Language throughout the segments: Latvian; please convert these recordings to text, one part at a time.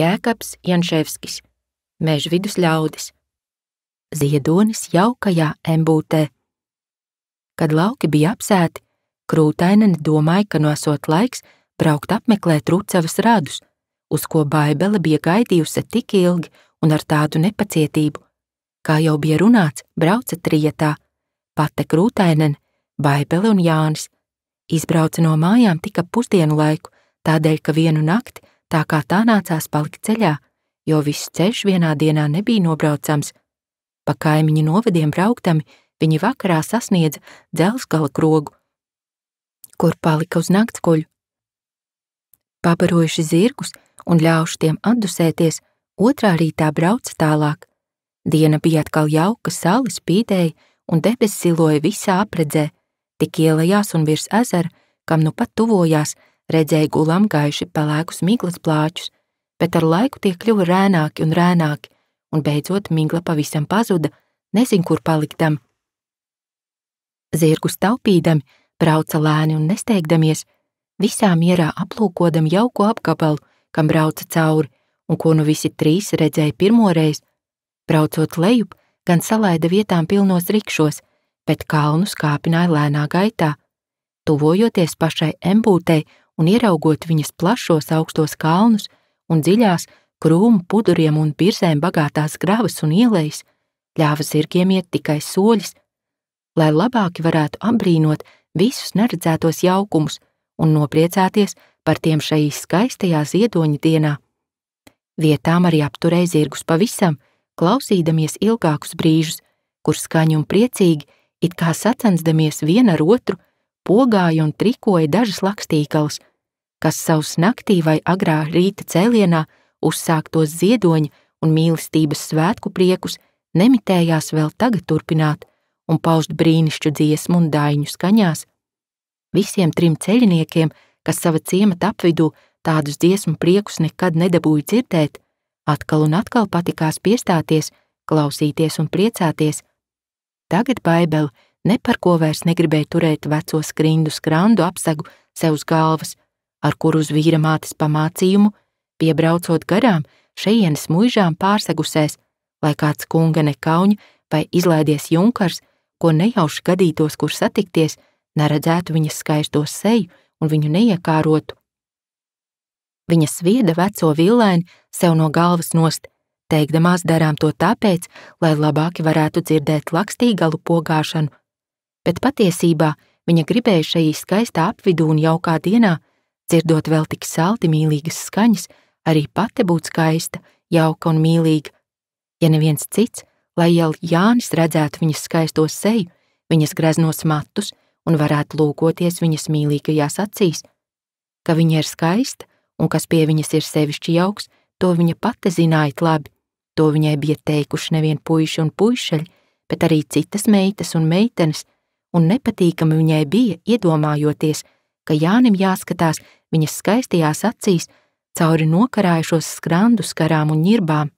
Jēkabs Janševskis, Mežvidus ļaudis, ziedonis jaukajā embūtē. Kad lauki bija apsēti, krūtainene domāja, ka nosot laiks braukt apmeklēt Rucavas radus, uz ko Baibele bija gaidījusi tik ilgi un ar tādu nepacietību. Kā jau bija runāts, brauca trijatā, pate krūtainene, Baibele un Jānis. Izbrauca no mājām tikai pusdienu laiku, tādēļ, ka vienu nakti tā kā tā nācās palikt ceļā, jo viss ceļš vienā dienā nebija nobraucams. Pa kaimiņu novadiem brauktami viņi vakarā sasniedza dzelzgala krogu, kur palika uz naktskuļu. Pabarojuši zirgus un ļauši tiem atdusēties, otrā rītā brauca tālāk. Diena bija atkal jauka, saule spīdēja un debesis ziloja visā apredzē, tik ielajās un virs ezera, kam nu pat tuvojās, Redzēju gulam gaiši pelēkus miglas plāčus, bet ar laiku tie kļuva rēnāki un rēnāki, un beidzot migla pavisam pazuda, nezin, kur paliktam. Zirgu staupīdami, brauca lēni un nesteigdamies, visā mierā aplūkodam jauko apgabalu, kam brauca cauri, un ko nu visi trīs redzēja pirmoreiz. Braucot lejup, gan salaida vietām pilnos rikšos, bet kalnu skāpināja lēnā gaitā. Tuvojoties pašai embūtei un ieraugot viņas plašos augstos kalnus un dziļās, krūmu puduriem un pirzēm bagātās gravas un ielejas, ļāva zirgiem iet tikai soļus, lai labāk varētu apbrīnot visus neredzētos jaukumus un nopriecāties par tiem šai skaistajā ziedoņa dienā. Vietām arī apturēja zirgus pavisam, klausīdamies ilgākus brīžus, kur skaņi un priecīgi, it kā sacensdamies viena ar otru, pogāja un trikoja dažas lakstīkalas – kas savus naktī vai agrā rīta cēlienā uzsāktos ziedoņa un mīlestības svētku priekus nemitējās vēl tagad turpināt un paust brīnišķu dziesmu un daiņu skaņās. Visiem trim ceļiniekiem, kas sava ciemata apvidū tādus dziesmu priekus nekad nedabūja dzirdēt, atkal un atkal patikās piestāties, klausīties un priecāties. Tagad baibeli ne par ko vairs negribēja turēt veco skrindu skrandu apsegu sev uz galvas – ar kuru uz vīra mātes pamācījumu, piebraucot garām šejienes mūžām pārsegusēs, lai kāds kunga nekauņa vai izlaidies junkars, ko nejauši gadītos, kur satikties, neredzētu viņas skaisto seju un viņu neiekārotu. Viņa svieda veco villaini sev no galvas nost, teikdamās darām to tāpēc, lai labāki varētu dzirdēt lakstīgalu pogāšanu, bet patiesībā viņa gribēja šajā skaistā apvidū un jaukā dienā Dzirdot vēl tik salti mīlīgas skaņas, arī pati būtu skaista, jauka un mīlīga. Ja neviens cits, lai jau Jānis redzētu viņas skaisto seju, viņas greznos matus un varētu lūkoties viņas mīlīgajās acīs, ka viņa ir skaista un kas pie viņas ir sevišķi jauks, to viņa pati zināja labi. To viņai bija teikuši nevien puiši un puišeļi, bet arī citas meitas un meitenes, un nepatīkami viņai bija iedomājoties, ka Jānim jāskatās viņas skaistajās acīs, cauri nokarājušos skrandu skarām un ņirbām.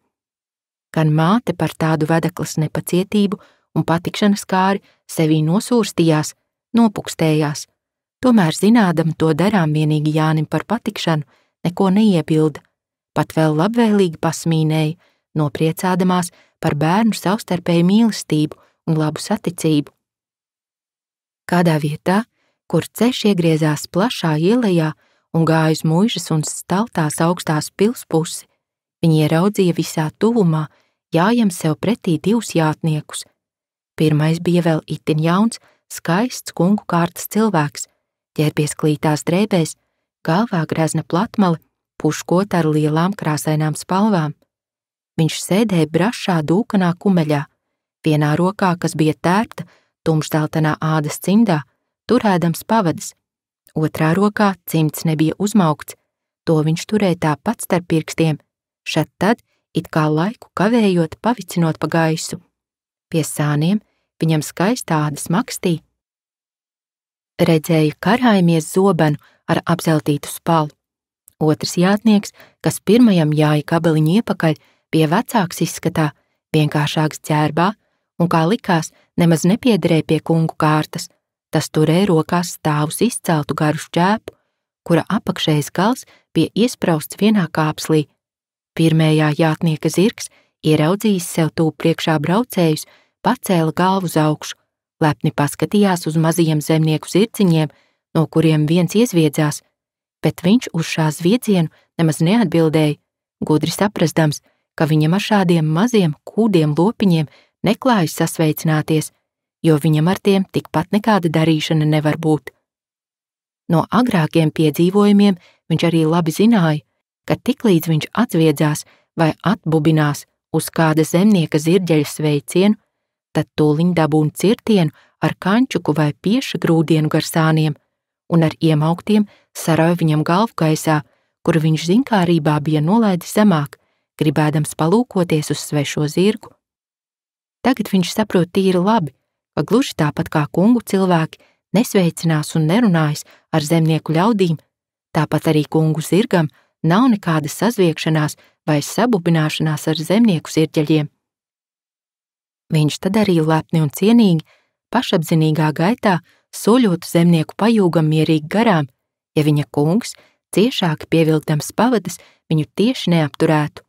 Gan māte par tādu vedeklas nepacietību un patikšanas kāri sevī nosūrstījās, nopukstējās, tomēr zinādam to darām vienīgi Jānim par patikšanu, neko neiebilda, pat vēl labvēlīgi pasmīnēja, nopriecādamās par bērnu savstarpēju mīlestību un labu saticību. Kādā vietā, kur ceļš iegriezās plašā ielējā, un gāja uz mūžas un staltās augstās pilspusi, viņi ieraudzīja visā tuvumā jājam sev pretī divus jātniekus. Pirmais bija vēl itin jauns, skaists kungu kārtas cilvēks, ģērbies klītās drēbēs, galvā grezna platmali, puškot ar lielām krāsainām spalvām. Viņš sēdēja brašā dūkanā kumeļā, vienā rokā, kas bija tērpta, tumšdzeltenā ādas cimdā, turēdams pavadis, Otrā rokā cimds nebija uzmaukts, to viņš turēja tāpat starp pirkstiem, šad tad, it kā laiku kavējot, pavicinot pa gaisu. Pie sāniem viņam skaistādas makstī. Redzēja karājumies zobenu ar apzeltītu spalu. Otrs jātnieks, kas pirmajam jāja kabeliņu iepakaļ, bija vecāks izskatā, vienkāršāks ķērbā un, kā likās, nemaz nepiederēja pie kungu kārtas – Tas turēja rokās stāvus izceltu garu šķēpu, kura apakšējais gals bija iesprausts vienā kāpslī. Pirmajā jātnieka zirgs, ieraudzījis sev tūp priekšā braucējus, pacēla galvu uz augšu, lepni paskatījās uz mazajiem zemnieku zirciņiem, no kuriem viens iezviedzās, bet viņš uz šā zviedzienu nemaz neatbildēja, gudri saprastams, ka viņam ar šādiem maziem kūdiem lopiņiem neklājas sasveicināties – jo viņam ar tiem tikpat nekāda darīšana nevar būt. No agrākiem piedzīvojumiem viņš arī labi zināja, ka tiklīdz viņš atviedzās vai atbubinās uz kāda zemnieka zirģeļa sveicienu, tad tūliņ dabūn cirtienu ar kančuku vai pieša grūdienu gar sāniem un ar iemauktiem sarauj viņam galvgaisā, kuru viņš zinkārībā bija nolaidis zemāk, gribēdams palūkoties uz svešo zirgu. Tagad viņš saprot tīri labi, ka gluži tāpat kā kungu cilvēki nesveicinās un nerunājas ar zemnieku ļaudīm, tāpat arī kungu zirgam nav nekādas sazviekšanās vai sabubināšanās ar zemnieku zirģeļiem. Viņš tad arī lepni un cienīgi, pašapzinīgā gaitā soļotu zemnieku pajūgam mierīgi garām, ja viņa kungs, ciešāk pievilkdams pavadas, viņu tieši neapturētu.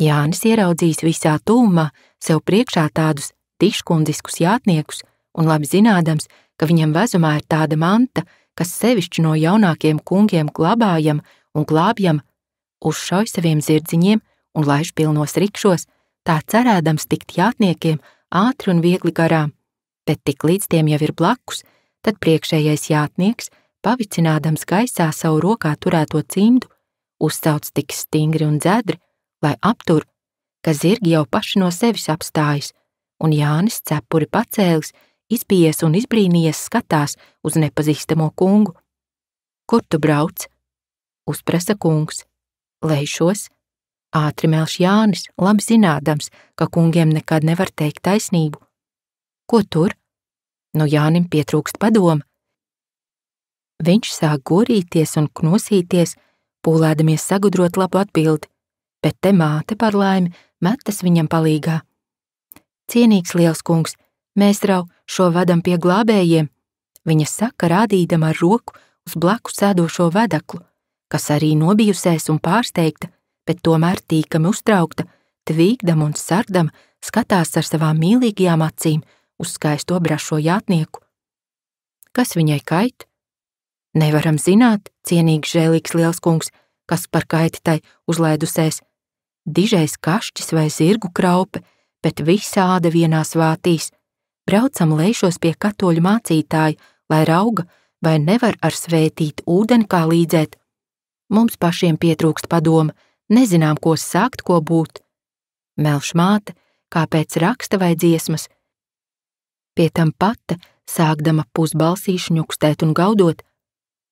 Jānis ieraudzījis visā tūmā sev priekšā tādus tiškundiskus jātniekus, un labi zinādams, ka viņam vezumā ir tāda manta, kas sevišķi no jaunākiem kungiem glabājam un glābjam, uzšauj saviem zirdziņiem un laiž pilnos rikšos, tā cerēdams tikt jātniekiem ātri un viegli garām, bet tik līdz tiem jau ir blakus, tad priekšējais jātnieks, pavicinādams gaisā savu rokā turēto cimdu, uzsauc tik stingri un dzedri, lai aptur, ka zirgi jau paši no sevis apstājas un Jānis cepuri pacēlis, izpies un izbrīnījies skatās uz nepazīstamo kungu. Kur tu brauc? Uzprasa kungs. Lejšos. Ātri melš Jānis, labi zinādams, ka kungiem nekad nevar teikt taisnību. Ko tur? Nu Jānim pietrūkst padoma. Viņš sāk gorīties un knosīties, pūlēdamies sagudrot labu atbildi, bet te māte par laimi metas viņam palīgā. Cienīgs liels kungs, mēs rau šo vadam pie glābējiem, viņa saka, rādīdama ar roku uz blakus sēdošo vedaklu, kas arī nobijusies un pārsteigta, bet tomēr tīkami uztraukta, tvīgdam un sardam skatās ar savām mīlīgajām acīm uz skaisto brašo jātnieku. Kas viņai kait? Nevaram zināt, cienīgs žēlīgs liels kungs, kas par kaiti tai uzlaidusies. Dižais kašķis vai zirgu kraupe, bet visāda vienā svātīs. Braucam lēšos pie katoļu mācītāja, lai rauga, vai nevar ar svētīt ūdeni kā līdzēt. Mums pašiem pietrūkst padoma, nezinām, ko sākt, ko būt. Melš māte, kā pēc raksta vai dziesmas, pie tam pata, sākdama pusbalsī šņukstēt un gaudot,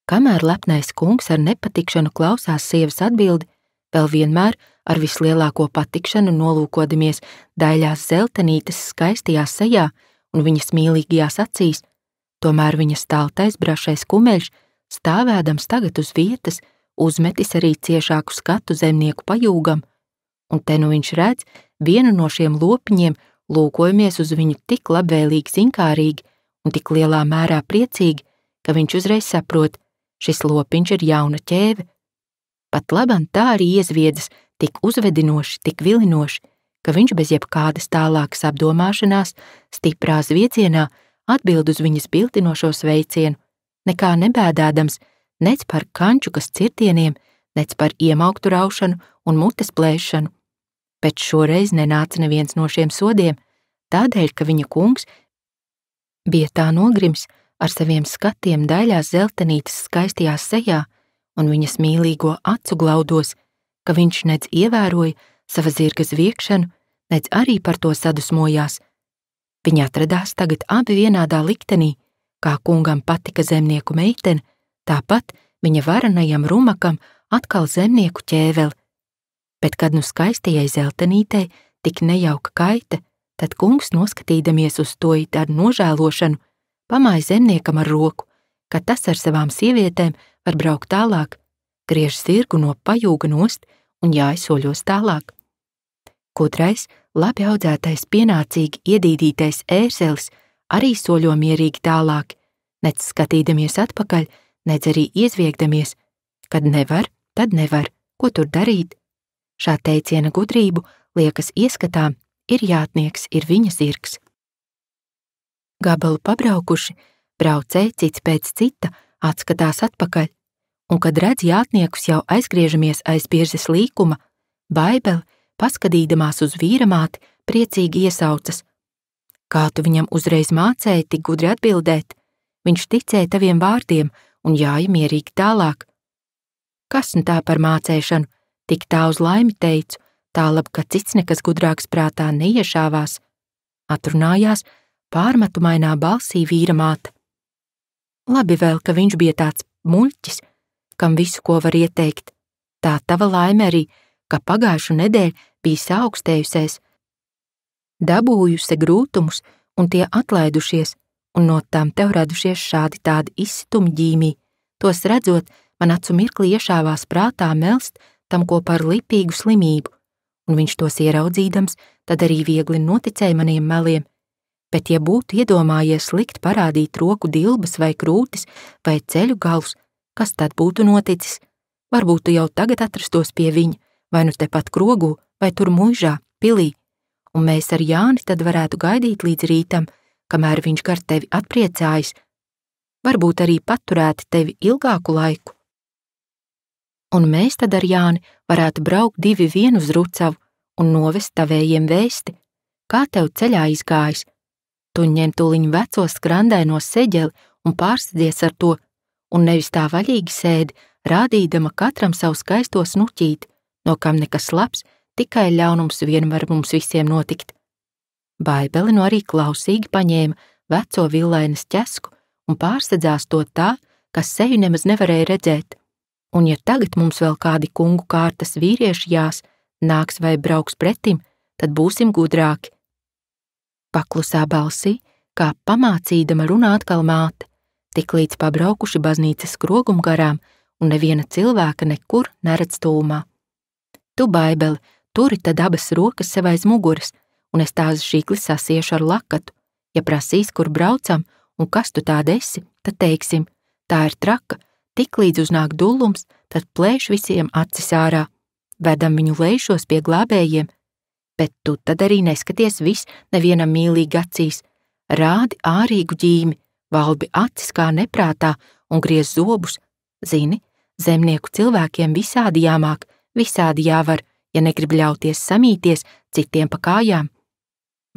kamēr lepnais kungs ar nepatikšanu klausās sievas atbildi, vēl vienmēr ar vislielāko patikšanu nolūkodamies daļās zeltenītes skaistajā sejā un viņas mīlīgajās acīs, tomēr viņas tāltais brašais kumeļš, stāvēdams tagad uz vietas, uzmetis arī ciešāku skatu zemnieku pajūgam, un te nu viņš redz vienu no šiem lopiņiem, lūkojamies uz viņu tik labvēlīgi zinkārīgi un tik lielā mērā priecīgi, ka viņš uzreiz saprot, šis lopiņš ir jauna ķēve. Pat labam tā arī iezviedzas tik uzvedinoši, tik vilinoši, ka viņš bez jebkādas tālākas apdomāšanās, stiprā zviecienā atbild uz viņas biltinošo sveicienu, nekā nebēdādams, nec par kanču, kas cirtieniem, nec par iemauktu raušanu un mutes plēšanu. Bet šoreiz nenāca neviens no šiem sodiem, tādēļ, ka viņa kungs bija tā nogrims ar saviem skatiem daļās zeltenītes skaistajā sejā un viņas mīlīgo acu glaudos – ka viņš nec ievēroja sava zirga zviekšanu, nec arī par to sadusmojās. Viņi atradās tagad abi vienādā liktenī, kā kungam patika zemnieku meitene, tāpat viņa varanajam rumakam atkal zemnieku ķēveli. Bet, kad nu skaistajai zeltenītei tik nejauka kaita, tad kungs, noskatīdamies uz to it ar nožēlošanu, pamāja zemniekam ar roku, ka tas ar savām sievietēm var braukt tālāk, griež sirgu no pajūga nost un jāizsoļos tālāk. Kotrais labi audzētais, pienācīgi iedīdītais ērselis arī soļo mierīgi tālāk, nec skatīdamies atpakaļ, nec arī iezviegdamies. Kad nevar, tad nevar, ko tur darīt? Šā teiciena gudrību, liekas ieskatām, ir jātnieks, ir viņa zirgs. Gabalu pabraukuši, braucēji cits pēc cita, atskatās atpakaļ, un kad redz jātniekus jau aizgriežamies aiz biržas līkuma, Baibele, paskatījumās uz vīramāti, priecīgi iesaucas. Kā tu viņam uzreiz mācēji tik gudri atbildēt? Viņš ticēja taviem vārdiem un jāja mierīgi tālāk. Kas nu tā par mācēšanu? Tik tā uz laimi teicu, tālāk, ka cits nekas gudrāks prātā neiešāvās. Atrunājās pārmetumainā balsī vīra māte. Labi vēl, ka viņš bija tāds muļķis, kam visu, ko var ieteikt. Tā tava laime arī, ka pagājušu nedēļu bija saaugstējusies. Dabūjusi grūtumus, un tie atlaidušies, un no tām tev radušies šādi tādi izsitumi ģīmī. Tos redzot, man acu mirkli iešāvās prātā melst tam, ko par lipīgu slimību, un viņš tos ieraudzīdams, tad arī viegli noticēja maniem meliem. Bet, ja būtu iedomājies likt parādīt roku dilbas vai krūtis vai ceļu galus, Kas tad būtu noticis? Varbūt tu jau tagad atrastos pie viņa, vai nu tepat krogū, vai tur mūžā, pilī. Un mēs ar Jāni tad varētu gaidīt līdz rītam, kamēr viņš gar tevi atpriecājas, varbūt arī paturētu tevi ilgāku laiku. Un mēs tad ar Jāni varētu braukt divi vienu uz Rucavu un novest tavējiem vēsti, kā tev ceļā izgājis. Tu ņem tuliņu veco skrandē no seģeli un pārsēdies ar to, un nevis tā vaļīgi sēdi, rādīdama katram savu skaisto snuķīt, no kam nekas labs, tikai ļaunums vien var mums visiem notikt. Baibeli no nu arī klausīgi paņēma veco villainas ķesku un pārsedzās to tā, kas seju nemaz nevarēja redzēt. Un ja tagad mums vēl kādi kungu kārtas vīrieši jās, nāks vai brauks pretim, tad būsim gudrāki. Paklusā balsī, kā pamācīdama runā atkal māte tik līdz pabraukuši baznīcas krogum garām, un neviena cilvēka nekur neredz tūmā. Tu, baibeli, turi tad abas rokas sev aiz muguras, un es tās žīkli sasiešu ar lakatu. Ja prasīs, kur braucam un kas tu tāda esi, tad teiksim, tā ir traka, tik līdz uznāk dullums, tad plēš visiem acis ārā. Vedam viņu lejšos pie glābējiem, bet tu tad arī neskaties viss nevienam mīlīgi acīs, rādi ārīgu ģīmi, valbi acis kā neprātā un griez zobus. Zini, zemnieku cilvēkiem visādi jāmāk, visādi jāvar, ja negrib ļauties samīties citiem pa kājām.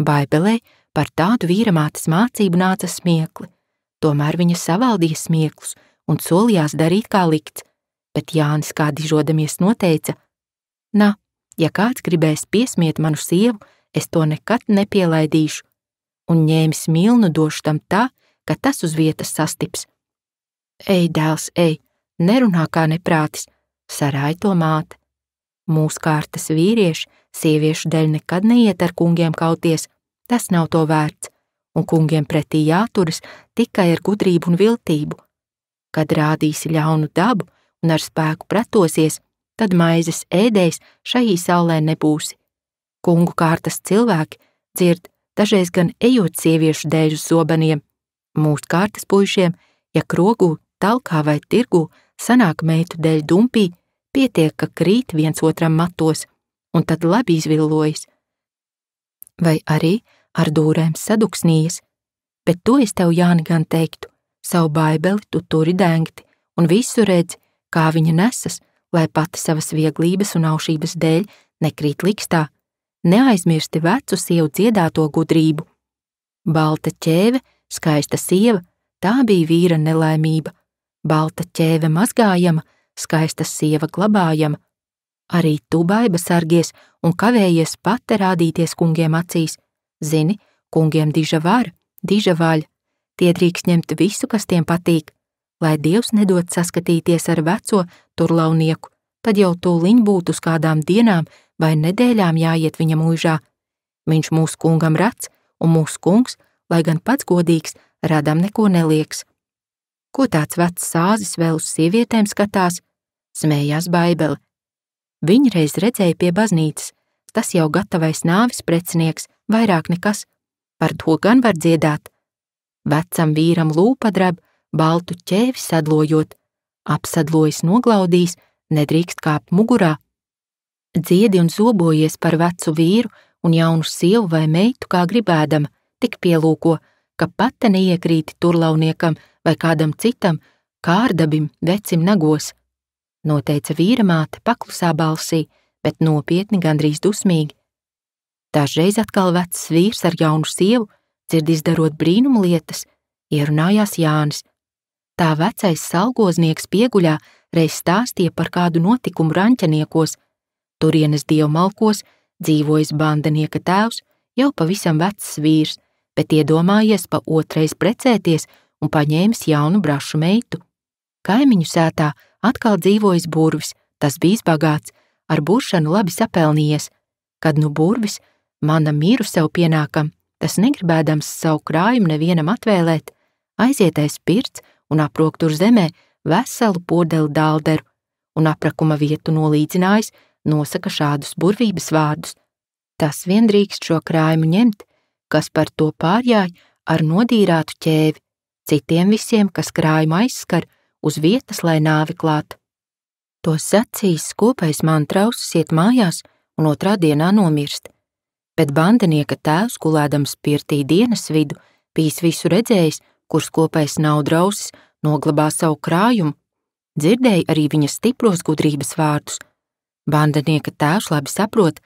Baibelē par tādu vīra mātes mācību nāca smiekli. Tomēr viņa savaldīja smieklus un solījās darīt kā likts, bet Jānis kā dižodamies noteica: Nā, ja kāds gribēs piesmiet manu sievu, es to nekad nepielaidīšu, un ņēmis milnu došu tam tā, ka tas uz vietas sastips. Ej, dēls, ej, nerunā kā neprātis, sarāja to māte. Mūsu kārtas vīrieši sieviešu dēļ nekad neiet ar kungiem kauties, tas nav to vērts, un kungiem pretī jāturas tikai ar gudrību un viltību. Kad rādīsi ļaunu dabu un ar spēku pretosies, tad maizes ēdējs šai saulē nebūsi. Kungu kārtas cilvēki dzird dažreiz gan ejot sieviešu dēļ uz zobeniem, Mūsu kārtas puišiem, ja krogū, talkā vai tirgū sanāk meitu dēļ dumpī, pietiek, ka krīt viens otram matos, un tad labi izvillojas. Vai arī ar dūrēm saduksnījies, bet to es tev, Jāni, gan teiktu, savu baibeli tu turi dengti, un visu redzi, kā viņa nesas, lai pati savas vieglības un aušības dēļ nekrīt likstā, neaizmirsti vecu sievu dziedāto gudrību. Balta ķēve Skaista sieva, tā bija vīra nelaimība, balta ķēve mazgājama, skaista sieva glabājama. Arī tu baiba sargies un kavējies pati rādīties kungiem acīs. Zini, kungiem diža var, diža vaļ. Tie drīkst ņemt visu, kas tiem patīk. Lai dievs nedod saskatīties ar veco turlaunieku, tad jau tūliņ būtu uz kādām dienām vai nedēļām jāiet viņa mūžā. Viņš mūsu kungam rats, un mūsu kungs lai gan pats godīgs, radam neko nelieks. Ko tāds vecs sāzis vēl uz sievietēm skatās? Smējās Baibele. Viņa reiz redzēja pie baznīcas, tas jau gatavais nāvis precinieks, vairāk nekas. Par to gan var dziedāt. Vecam vīram lūpa dreb, baltu ķēvi sadlojot, apsadlojas noglaudīs, nedrīkst kāpt mugurā. Dziedi un zobojies par vecu vīru un jaunu sievu vai meitu, kā gribēdama, tik pielūko, ka pati neiekrīti turlauniekam vai kādam citam, kārdabim, vecim nagos. Noteica vīra māte paklusā balsī, bet nopietni gandrīz dusmīgi. Dažreiz atkal vecs vīrs ar jaunu sievu, dzird izdarot brīnumu lietas, ierunājās Jānis. Tā vecais salgoznieks pieguļā reiz stāstīja par kādu notikumu raņķeniekos. Turienes dievu malkos dzīvojas bandanieka tēvs, jau pavisam vecs vīrs – bet iedomājies pa otrais precēties un paņēmis jaunu brašu meitu. Kaimiņu sētā atkal dzīvojas burvis, tas bijis bagāts, ar būšanu labi sapelnījies. Kad nu burvis, mana mīru sev pienākam, tas negribēdams savu krājumu nevienam atvēlēt, aizietais pirts un aprok tur zemē veselu podeli dālderu, un aprakuma vietu nolīdzinājis nosaka šādus burvības vārdus. Tas vien drīkst šo krājumu ņemt, kas par to pārjāja ar nodīrātu ķēvi, citiem visiem, kas krājuma aizskar, uz vietas, lai nāvi klāt. To sacīs skopais man trausis iet mājās un otrā dienā nomirst, bet bandinieka tēvs, gulēdams pirtī dienas vidu, bijis visu redzējis, kur skopais nav drausis, noglabā savu krājumu, dzirdēja arī viņa stipros gudrības vārdus. Bandinieka tēvs labi saprot,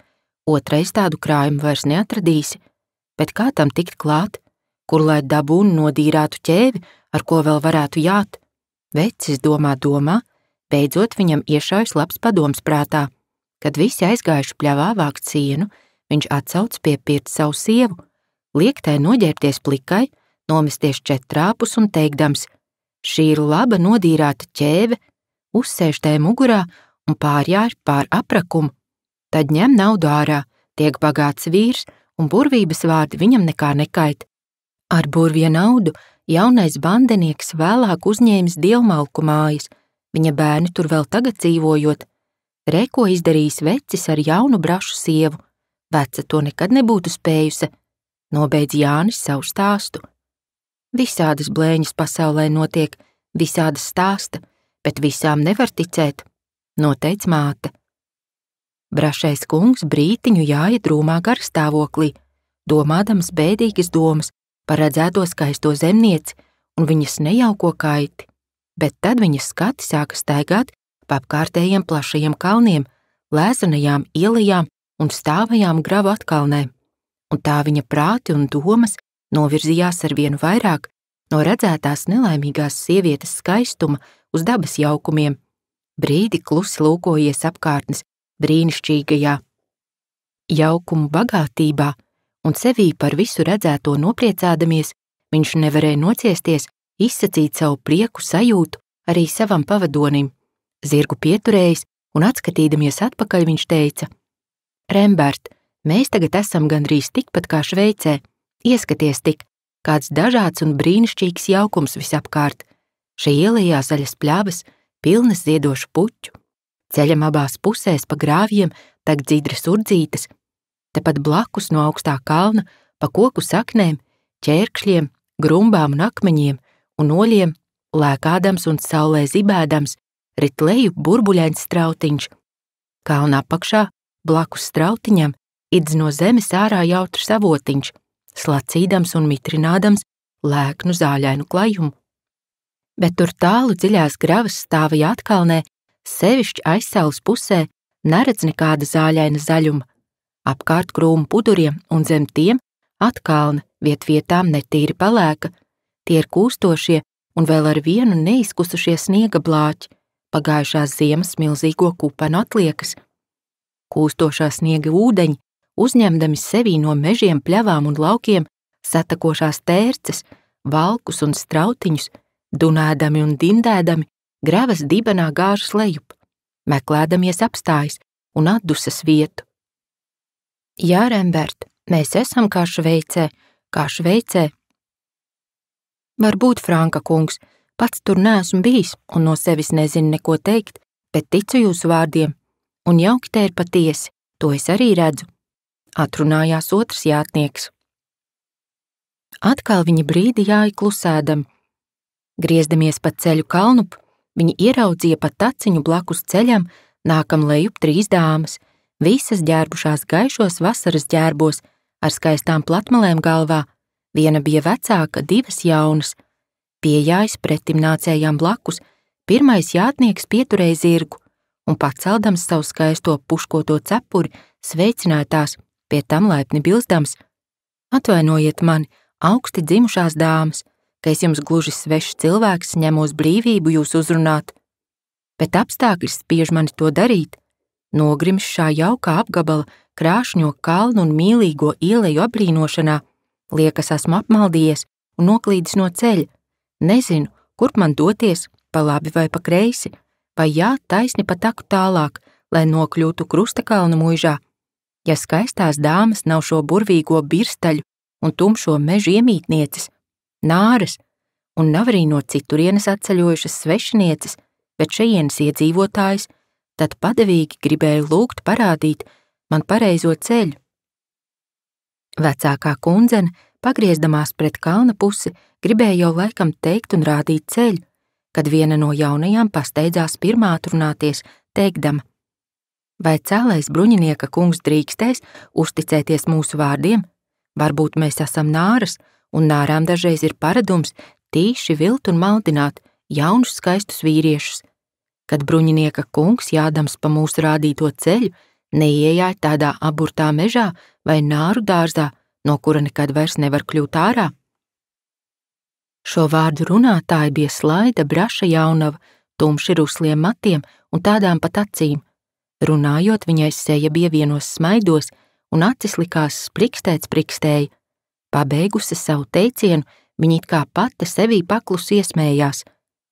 otrais tādu krājumu vairs neatradīsi, bet kā tam tikt klāt, kur lai dabū un nodīrētu ķēvi, ar ko vēl varētu jāt? Vecis domā, domā, beidzot viņam iešaujas labs padoms prātā. Kad visi aizgājuši pļāvā vākt cienu, viņš atsauc pie pirt savu sievu, liek tai noģērbties plikai, nomesties četrāpus un teikdams: Šī ir laba nodīrāta ķēve, uzsēž tai mugurā un pārjāž pār aprakumu. Tad ņem naudu ārā, tiek bagāts vīrs un burvības vārdi viņam nekā nekait. Ar burvju naudu jaunais bandenieks vēlāk uzņēmis dievmalku mājas, viņa bērni tur vēl tagad dzīvojot. Reko izdarījis vecis ar jaunu brašu sievu, veca to nekad nebūtu spējusi, nobeidz Jānis savu stāstu. Visādas blēņas pasaulē notiek, visādas stāsta, bet visām nevar ticēt, noteic māte. Brašais kungs brītiņu jāja drūmā garstāvoklī, domādams bēdīgas domas par redzēto skaisto zemnieci un viņas nejauko kaiti, bet tad viņas skati sāka staigāt pa apkārtējiem plašajiem kalniem, lēzenajām ielajām un stāvajām gravu atkalnēm, un tā viņa prāti un domas novirzījās ar vienu vairāk no redzētās nelaimīgās sievietes skaistuma uz dabas jaukumiem. Brīdi klusi lūkojies apkārtnes brīnišķīgajā, jaukumu bagātībā un sevī par visu redzēto nopriecādamies, viņš nevarēja nociesties, izsacīt savu prieku sajūtu arī savam pavadonim. Zirgu pieturējis un atskatīdamies atpakaļ, viņš teica: Rembert, mēs tagad esam gandrīz tikpat kā Šveicē. Ieskaties tik, kāds dažāds un brīnišķīgs jaukums visapkārt. Šī ielā zaļas pļavas, pilnas ziedošu puķu, Ceļam abās pusēs pa grāvjiem tek dzidras urdzītes, tepat blakus no augstā kalna pa koku saknēm, ķērkšļiem, grumbām un akmeņiem un oļiem, lēkādams un saulē zibēdams, rit leju burbuļains strautiņš. Kalna apakšā, blakus strautiņam, idz no zemes ārā jautrs avotiņš, slacīdams un mitrinādams lēknu zāļainu klajumu. Bet tur tālu dziļās gravas stāvīja atkalnē sevišķi aizsaules pusē, neredz nekāda zāļaina zaļuma. Apkārt krūmu puduriem un zem tiem atkal viet vietām netīri pelēka, tie ir kūstošie un vēl ar vienu neizkusušie sniega blāķi, pagājušās ziemas milzīgo kupenu atliekas. Kūstošā sniega ūdeņi, uzņemdami sevī no mežiem, pļavām un laukiem, satakošās tērces, valkus un strautiņus, dunēdami un dindēdami, grāvas dibenā gāžas lejup, meklēdamies apstājas un atdusas vietu. Jā, Rembert, mēs esam kā Šveicē, kā Šveicē. Varbūt, Franka kungs, pats tur neesmu bijis un no sevis nezinu neko teikt, bet ticu jūsu vārdiem, un jauki te ir patiesi, to es arī redzu, atrunājās otrs jātnieks. Atkal viņi brīdi jāja klusēdam. Griezdamies pa ceļu kalnup, Viņi ieraudzīja pa taciņu blakus ceļam, nākam lejup trīs dāmas, visas ģērbušās gaišos vasaras ģērbos, ar skaistām platmalēm galvā. Viena bija vecāka, divas jaunas. Piejājis pretim nācējām blakus, pirmais jātnieks pieturēja zirgu un paceldams savu skaisto puškoto cepuri, sveicinātās, pie tam laipni bilstams. Atvainojiet mani, augsti dzimušās dāmas, ka es jums gluži svešs cilvēks ņemos brīvību jūs uzrunāt, bet apstākļi spiež mani to darīt. Nogrims šā jaukā apgabala, krāšņo kalnu un mīlīgo ieleju apbrīnošanā, liekas, esmu apmaldījies un noklīdis no ceļa. Nezinu, kurp man doties, pa labi vai pa kreisi, vai jā, taisni pa taku tālāk, lai nokļūtu krustakalnu mūžā. Ja skaistās dāmas nav šo burvīgo birstaļu un tumšo mežu iemītnieces, Nāras un nav arī no citurienes atceļojušas svešinieces, bet šejienes iedzīvotājs, tad padavīgi gribēja lūgt parādīt man pareizo ceļu. Vecākā kundzene, pagriezdamās pret kalna pusi, gribēja jau laikam teikt un rādīt ceļu, kad viena no jaunajām pasteidzās pirmā atrunāties, teikdama: Vai cēlais bruņinieka kungs drīkstēs uzticēties mūsu vārdiem? Varbūt mēs esam nāras, un nārām dažreiz ir paradums tīši vilt un maldināt jaunus skaistus vīriešus. Kad bruņinieka kungs jādams pa mūsu rādīto ceļu, neieejāja tādā aburtā mežā vai nāru dārzā, no kura nekad vairs nevar kļūt ārā. Šo vārdu runātāji bija slaida, braša jaunava, tumši rusliem matiem un tādām pat acīm. Runājot, viņai seja bija vienos smaidos, un acis likās sprikstēt, sprikstēja, Pabeigusi savu teicienu, viņa it kā pati sevī paklusi iesmējās.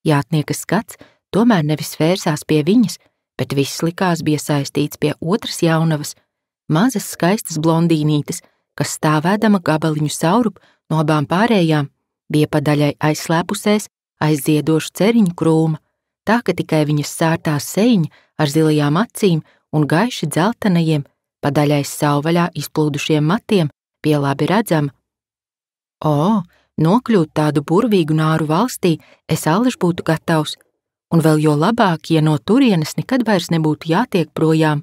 Jātniekas skats tomēr nevis vērsās pie viņas, bet viss likās bija saistīts pie otras jaunavas, mazas skaistas blondīnītes, kas stāvēdama gabaliņu saurup no abām pārējām, bija padaļai aizslēpusies aiz ziedošu ceriņu krūma, tā ka tikai viņas sārtā sēņa ar zilajām acīm un gaiši dzeltenajiem, padaļai sauvaļā izplūdušiem matiem, bija labi redzama O, nokļūt tādu burvīgu nāru valstī, es allaž būtu gatavs, un vēl jo labāk, ja no turienes nekad vairs nebūtu jātiek projām.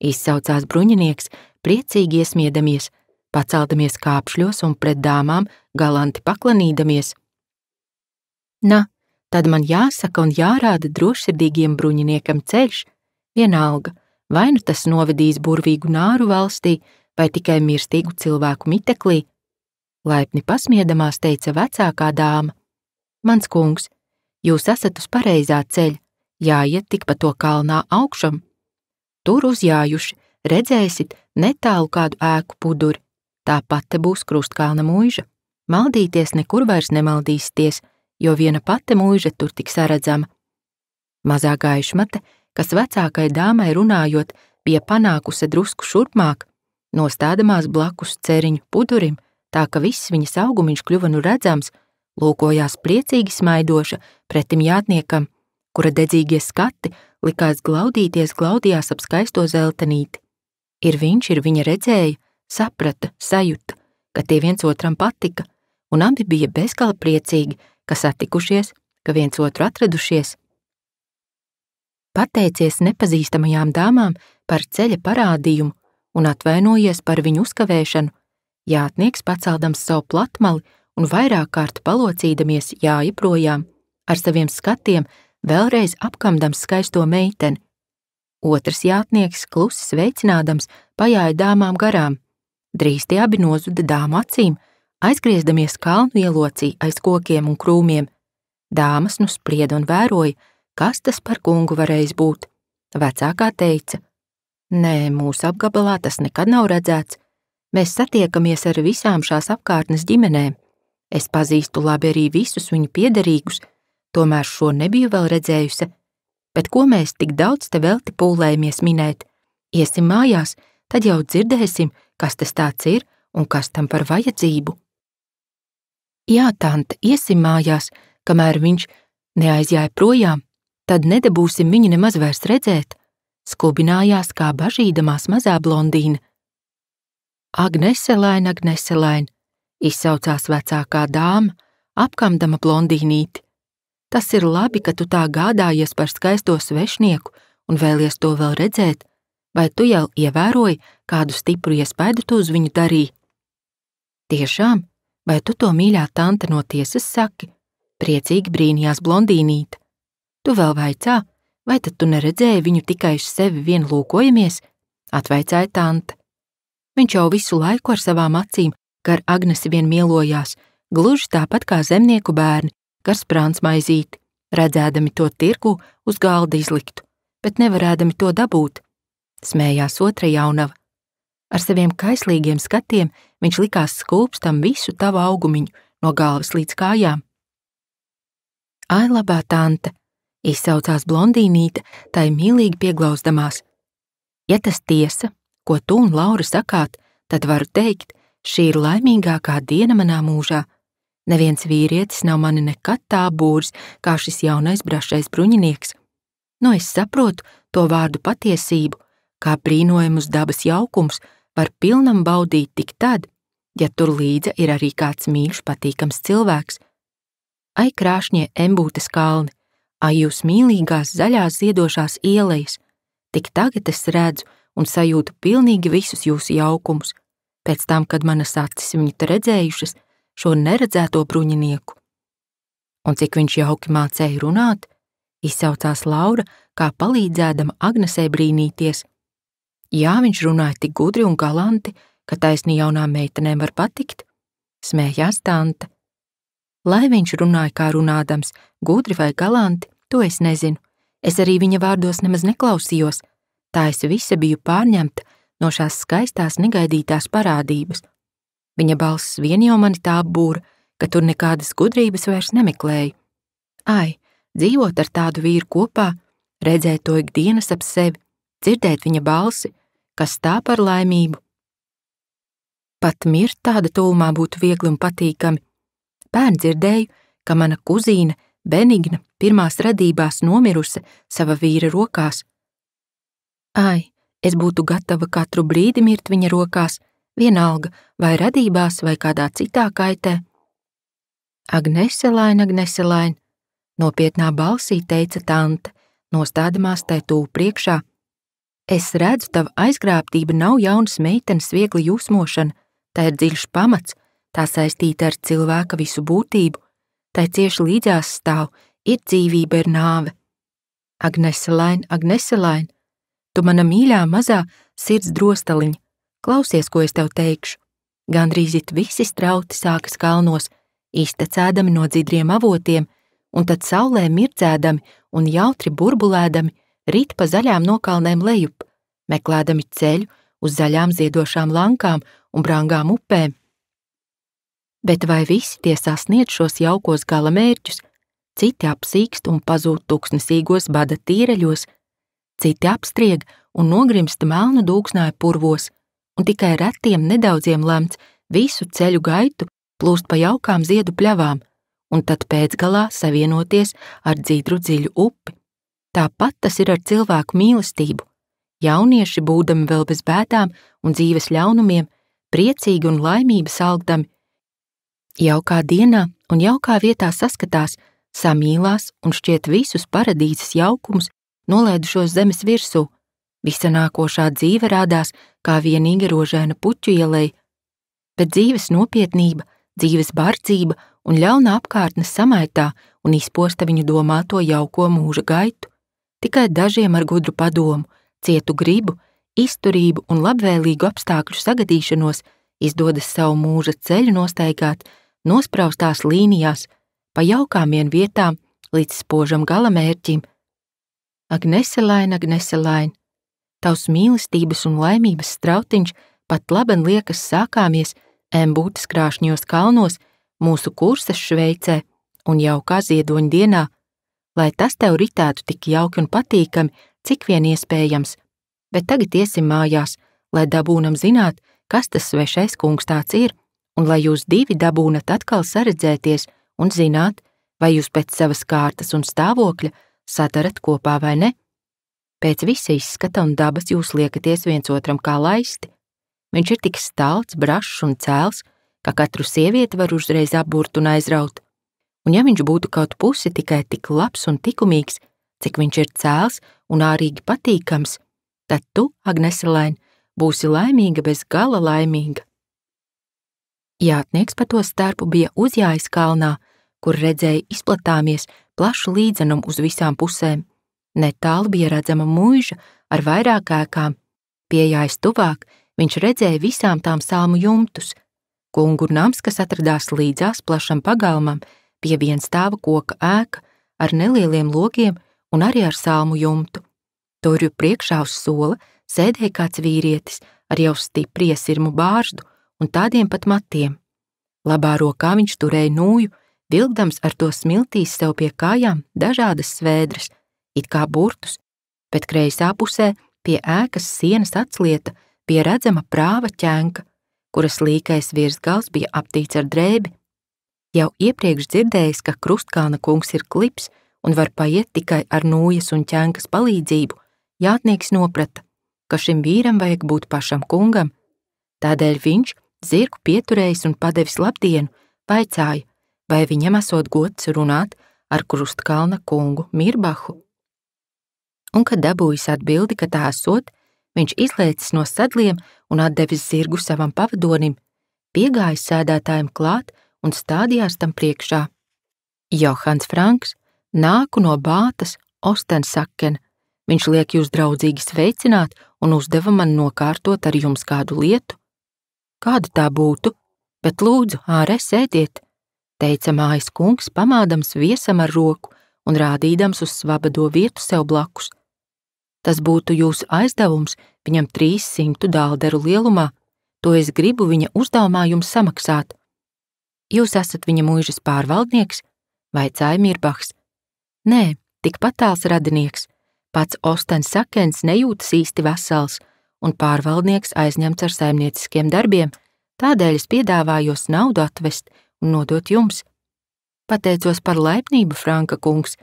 Izsaucās bruņinieks, priecīgi iesmiedamies, paceldamies kāpšļos un pret dāmām galanti paklanīdamies. Na, tad man jāsaka un jārāda drošsirdīgiem bruņiniekam ceļš, vienalga, vai nu tas novedīs burvīgu nāru valstī, vai tikai mirstīgu cilvēku miteklī, laipni pasmiedamās teica vecākā dāma. Mans kungs, jūs esat uz pareizā ceļa, jāiet tik pa to kalnā augšam. Tur uzjājuši, redzēsit netālu kādu ēku puduri, tāpat te būs krustkalna mūža. Maldīties nekur vairs nemaldīsties, jo viena pati mūža tur tik saredzama. Mazā gaišmate, kas vecākai dāmai runājot, bija panākusi drusku šurpmāk, nostādamās blakus ceriņu pudurim, tā ka viss viņas augumiņš kļuva nu redzams, lūkojās priecīgi smaidoša pretim jātniekam, kura dedzīgie skati likās glaudīties, glaudījās ap skaisto zeltenīti. Ir viņš, ir viņa redzēja, saprata, sajuta, ka tie viens otram patika, un abi bija bezgala priecīgi, ka satikušies, ka viens otru atradušies. Pateicies nepazīstamajām dāmām par ceļa parādījumu un atvainojies par viņu uzkavēšanu, Jātnieks paceldams savu platmali un vairāk kārt palocīdamies jāja projām, ar saviem skatiem vēlreiz apkamdams skaisto meiteni. Otrs jātnieks klusi sveicinādams pajāja dāmām garām. Drīz tie abi nozuda dāmu acīm, aizgriezdamies kalnu ielocī aiz kokiem un krūmiem. Dāmas nu sprieda un vēroja, kas tas par kungu varējis būt. Vecākā teica: Nē, mūsu apgabalā tas nekad nav redzēts, Mēs satiekamies ar visām šās apkārtnes ģimenēm. Es pazīstu labi arī visus viņu piederīgus, tomēr šo nebiju vēl redzējusi. Bet ko mēs tik daudz te velti pūlējamies minēt? Iesim mājās, tad jau dzirdēsim, kas tas tāds ir un kas tam par vajadzību. Jā, tante, iesim mājās, kamēr viņš neaizjāja projām, tad nedabūsim viņu nemaz vairs redzēt. Skubinājās kā bažīdamās mazā blondīna, Agneselaina, Agneselaina, izsaucās vecākā dāma, apkamdama blondīnīti. Tas ir labi, ka tu tā gādājies par skaisto svešnieku un vēlies to vēl redzēt, vai tu jau ievēroji, kādu stipru iespaidu tu uz viņu darīji? Tiešām, vai tu to mīļā tante no tiesas saki? Priecīgi brīnījās blondīnīte. Tu vēl vaicā, vai tad tu neredzēji viņu tikai uz sevi vien lūkojamies? Atvaicāja tante. Viņš jau visu laiku ar savām acīm, kā ar Agnesi vien mielojās, gluži tāpat kā zemnieku bērni, kas prāns maizīti, redzēdami to tirgu uz galda izliktu, bet nevarēdami to dabūt. Smējās otra jaunava. Ar saviem kaislīgiem skatiem viņš likās skūpstam visu tavu augumiņu no galvas līdz kājām. Ai, labā tante, izsaucās blondīnīte, tai mīlīgi pieglauzdamās. Ja tas tiesa, ko tu un Laura sakāt, tad varu teikt, šī ir laimīgākā diena manā mūžā. Neviens vīrietis nav mani nekad tā būris, kā šis jaunais brašais bruņinieks. Nu, es saprotu to vārdu patiesību, kā brīnojumus dabas jaukums var pilnam baudīt tik tad, ja tur līdzi ir arī kāds mīļš, patīkams cilvēks. Ai, krāšņie embūtes kalni, ai, jūs mīlīgās zaļās ziedošās ielas, tik tagad es redzu, un sajūtu pilnīgi visus jūsu jaukumus, pēc tam, kad manas acis viņu redzējušas, šo neredzēto bruņinieku. Un cik viņš jauki mācēja runāt, izsaucās Laura, kā palīdzēdama Agnesē brīnīties. Jā, viņš runāja tik gudri un galanti, ka taisni jaunām meitenēm var patikt, smējās tante. Lai viņš runāja kā runādams, gudri vai galanti, to es nezinu. Es arī viņa vārdos nemaz neklausījos, tā es visa biju pārņemta no šās skaistās negaidītās parādības. Viņa balss vien jau mani tā apbūra, ka tur nekādas gudrības vairs nemeklēju. Ai, dzīvot ar tādu vīru kopā, redzēt to ikdienas ap sevi, dzirdēt viņa balsi, kas tā par laimību. Pat mirt tāda tūmā būtu viegli un patīkami. Pērn dzirdēju, ka mana kuzīne Benigna pirmās radībās nomirusi sava vīra rokās – Ai, es būtu gatava katru brīdi mirt viņa rokās, vienalga vai radībās vai kādā citā kaitē. Agneselaina, Agneselaina, nopietnā balsī teica tante, nostādamās tai tūlī priekšā. Es redzu, tava aizgrābtība nav jaunas meitenes viegla jūsmošana, tā ir dziļš pamats, tā saistīta ar cilvēka visu būtību, tai cieši līdzās stāv, ir dzīvība, ir nāve. Agneselaina, Agneselaina, Tu mana mīļā mazā sirds drostaliņa, klausies, ko es tev teikšu. Gandrīz it visi strauti sākas kalnos, iztecēdami no dzidriem avotiem, un tad saulē mirdzēdami un jautri burbulēdami rit pa zaļām nokalnēm lejup, meklēdami ceļu uz zaļām ziedošām lankām un brāngām upēm. Bet vai visi tie sasniedz šos jaukos galamērķus, citi apsīkst un pazūd tuksnesīgos bada tīreļos, citi apstrieg un nogrimsta melna dūksnāja purvos, un tikai retiem nedaudziem lemts visu ceļu gaitu plūst pa jaukām ziedu pļavām, un tad pēcgalā savienoties ar dzīdru dziļu upi. Tāpat tas ir ar cilvēku mīlestību. Jaunieši, būdami vēl bez bētām un dzīves ļaunumiem, priecīgi un laimības augdami, jaukā dienā un jaukā vietā saskatās, samīlās un šķiet visus paradīzes jaukumus nolaidušos zemes virsū. Visa nākošā dzīve rādās kā vienīga rožaina puķu ielai, bet dzīves nopietnība, dzīves bardzība un ļauna apkārtne samaitā un izposta viņu domāto jauko mūža gaitu. Tikai dažiem ar gudru padomu, cietu gribu, izturību un labvēlīgu apstākļu sagadīšanos izdodas savu mūža ceļu nostaigāt nospraustās līnijās, pa jaukām vien vietām līdz spožam galamērķim – Ak, neselain, ak, neselain, tavs mīlestības un laimības strautiņš pat labi liekas sākāmies embūtas krāšņos kalnos, mūsu kurses Šveicē un jaukā ziedoņa dienā, lai tas tev ritētu tik jauki un patīkami, cik vien iespējams. Bet tagad iesim mājās, lai dabūnam zināt, kas tas svešais kungs tāds ir, un lai jūs divi dabūnat atkal saredzēties un zināt, vai jūs pēc savas kārtas un stāvokļa Satarat kopā vai ne? Pēc visa izskata un dabas jūs liekaties viens otram kā laisti. Viņš ir tik stalts, brašs un cēls, ka katru sievieti var uzreiz apburt un aizraut. Un ja viņš būtu kaut pusi tikai tik labs un likumīgs, cik viņš ir cēls un ārīgi patīkams, tad tu, Agneselēn, būsi laimīga bez gala laimīga. Jātnieks pa to starpu bija uzjājis kalnā, kur redzēja izplatāmies plašu līdzenumu uz visām pusēm. Netālu bija redzama mūža ar vairāk ēkām. Piejājis tuvāk, viņš redzēja visām tām salmu jumtus. Kungu nams, kas atradās līdzās plašam pagalmam, pie viena stāva koka ēka ar nelieliem logiem un arī ar salmu jumtu. Tur jau priekšā uz sola sēdēja kāds vīrietis ar jau stipri iesirmu bāždu un tādiem pat matiem. Labā rokā viņš turēja nūju, vilkdams ar to smiltīs sev pie kājām dažādas svēdras, it kā burtus, bet kreisā pusē pie ēkas sienas atslieta bija redzama prāva ķēnka, kuras līkais virsgals bija aptīts ar drēbi. Jau iepriekš dzirdējis, ka krustkāna kungs ir klips un var paiet tikai ar nūjas un ķēnkas palīdzību, jātnieks noprata, ka šim vīram vajag būt pašam kungam. Tādēļ viņš, zirgu pieturējis un padevis labdienu, vaicāja, vai viņam esot gods runāt ar Krustkalna kungu Mirbahu. Un, kad dabūjis atbildi, ka tā esot, viņš izlēcis no sadliem un atdevis zirgu savam pavadonim, piegājis sēdētājiem klāt un stādījās tam priekšā. Johans Franks nāku no bātas Ostensakena. Viņš liek jūs draudzīgi sveicināt un uzdeva man nokārtot ar jums kādu lietu. Kāda tā būtu? Bet lūdzu, ārē sēdiet! teica mājas kungs, pamādams viesam ar roku un rādīdams uz svabado vietu sev blakus. Tas būtu jūsu aizdevums viņam 300 dālderu lielumā, to es gribu viņa uzdevumā jums samaksāt. Jūs esat viņa mūžas pārvaldnieks, vaicāja Mirbachs. Nē, tikpat tāls radinieks. Pats Ostens Sakens nejūtas īsti vesels, un pārvaldnieks aizņemts ar saimnieciskiem darbiem, tādēļ es piedāvājos naudu atvest – un nodot jums. Pateicos par laipnību, Franka kungs.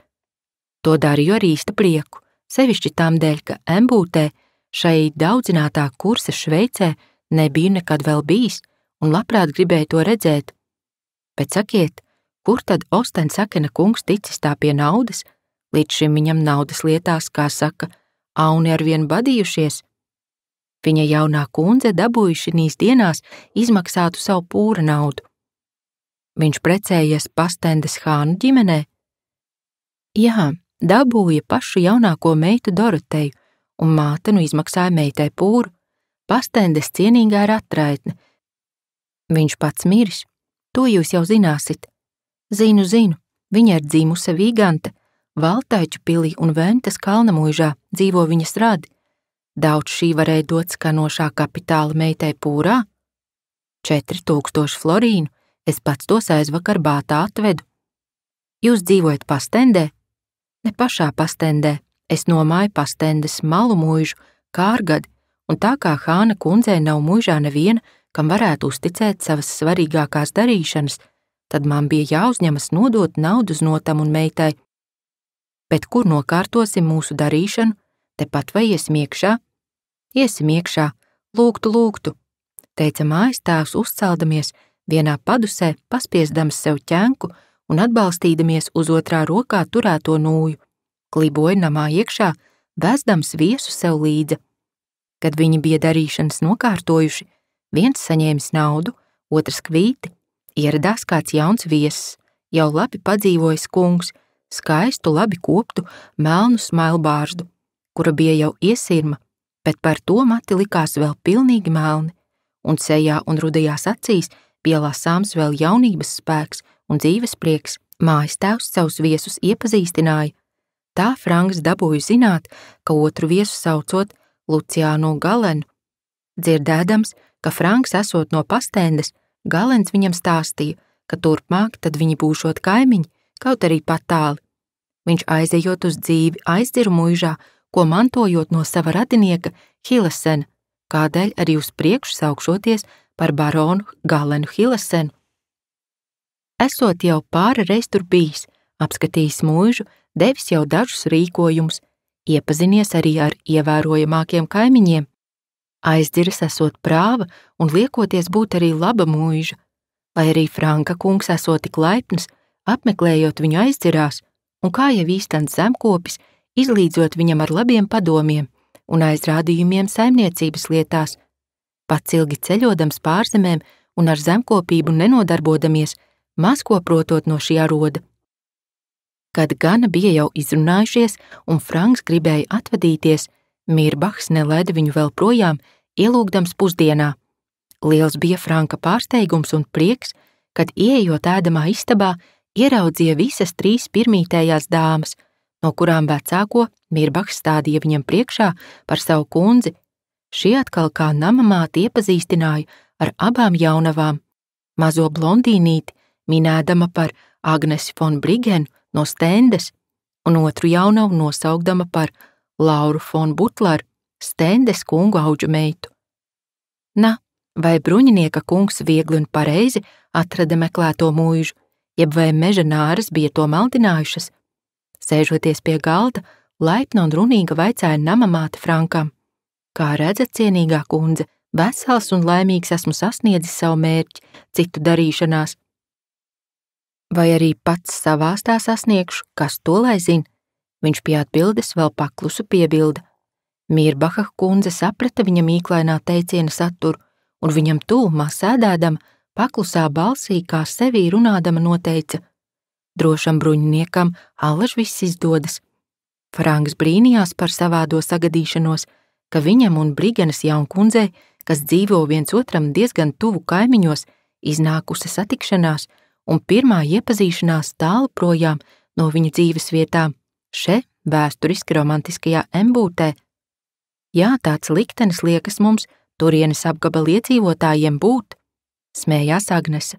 To darīju ar īsta prieku, sevišķi tām dēļ, ka embūtē, šai daudzinātā kursa Šveicē, nebiju nekad vēl bijis un labprāt gribēju to redzēt. Bet sakiet, kur tad Ostensakena kungs ticis tā pie naudas? Līdz šim viņam naudas lietās, kā saka, auni ar vienu badījušies. Viņa jaunā kundze dabūjuši nīs dienās izmaksātu savu pūra naudu, Viņš precējies pastendes hānu ģimenē? Jā, dabūja pašu jaunāko meitu Doroteju, un māte nu izmaksāja meitai pūru. Pastendes cienīgā ir atraitne. Viņš pats miris, to jūs jau zināsit. Zinu, zinu, viņa ir dzīmuse Vigante, Valtaiču pilī un Ventas kalnamuižā dzīvo viņas radi. Daudz šī varēja dot skanošā kapitāla meitai pūrā, 4000 florīnu, Es pats tos aizvakar bātā atvedu. Jūs dzīvojat pastendē? Ne pašā pastendē. Es nomāju pastendes malu mūžu, kārgadi, un tā kā Hāna kundzei nav mūžā neviena, kam varētu uzticēt savas svarīgākās darīšanas, tad man bija jāuzņemas nodot naudu znotam un meitai. Bet kur nokārtosim mūsu darīšanu? Tepat vai iesim iekšā? Iesim iekšā, lūgtu, lūgtu, teica mājas tēvs, uzceldamies, vienā padusē paspiesdams sev ķēnku un atbalstīdamies uz otrā rokā turēto nūju, kliboja namā iekšā, vēzdams viesu sev līdzi. Kad viņi bija darīšanas nokārtojuši, viens saņēmis naudu, otrs kvīti, ieradās kāds jauns viesis, jau labi padzīvojis kungs, skaistu, labi koptu, melnu smailbārždu, kura bija jau iesirma, bet par to mati likās vēl pilnīgi melni, un sejā un rudajās acīs pielāsāms vēl jaunības spēks un dzīves prieks, mājas tēvs savus viesus iepazīstināja. Tā Franks dabūja zināt, ka otru viesu saucot Luciānu Galenu. Dzirdēdams, ka Franks esot no pastendes, Galens viņam stāstīja, ka turpmāk tad viņi būšot kaimiņi, kaut arī pat tāli. Viņš aizejot uz dzīvi aizdziru muižā, ko mantojot no sava radinieka Hilesena, kādēļ arī uz priekšu saukšoties par baronu Galenu Hilesenu. Esot jau pāri reiz tur bijis, apskatījis mūžu, devis jau dažus rīkojumus, iepazinies arī ar ievērojamākiem kaimiņiem. Aizdziras esot prāva un liekoties būt arī laba mūža, lai arī Franka kungs esot tik laipns, apmeklējot viņu aizdzirās, un kā jau īstens zemkopis, izlīdzot viņam ar labiem padomiem un aizrādījumiem saimniecības lietās, Pats ilgi ceļodams pārzemēm un ar zemkopību nenodarbodamies, maz ko protot no šī aroda. Kad gana bija jau izrunājušies un Franks gribēja atvadīties, Mirbachs nelaida viņu vēl projām, ielūgdams pusdienā. Liels bija Franka pārsteigums un prieks, kad, ieejot ēdamā istabā, ieraudzīja visas trīs pirmītējās dāmas, no kurām vecāko Mirbachs stādīja viņam priekšā par savu kundzi Šie atkal kā namamāte iepazīstināja ar abām jaunavām - mazo blondīnīti, minēdama par Agnesi von Brigenu no Stendes, un otru jaunavu nosaukdama par Lauru von Butleru, Stendes kungu auģu meitu. Na, vai bruņinieka kungs viegli un pareizi atrada meklēto mūžu, jeb vai meža nāras bija to maldinājušas? Sēžoties pie galda, laipna un runīga vaicāja namamāte Frankam – Kā redzat, cienīgā kundze, vesels un laimīgs esmu sasniedzis savu mērķi, citu darīšanās. Vai arī pats savās tā sasniegšu, kas to lai zina? Viņš pie atbildes vēl paklusu piebilda. Mirbaha kundze saprata viņa mīklainā teiciena saturu, un viņam tūmā sēdēdama, paklusā balsī, kā sevī runādama noteica. Drošam bruņiniekam allaž viss izdodas. Franks brīnījās par savādo sagadīšanos – ka viņam un Briganes jaunkundzei, kas dzīvo viens otram diezgan tuvu kaimiņos, iznākusi satikšanās un pirmā iepazīšanās tālu projām no viņu dzīves vietām, še vēsturiski romantiskajā embūtē. Jā, tāds liktenis liekas mums, turienes apgabala iedzīvotājiem būt, smējās Agnese.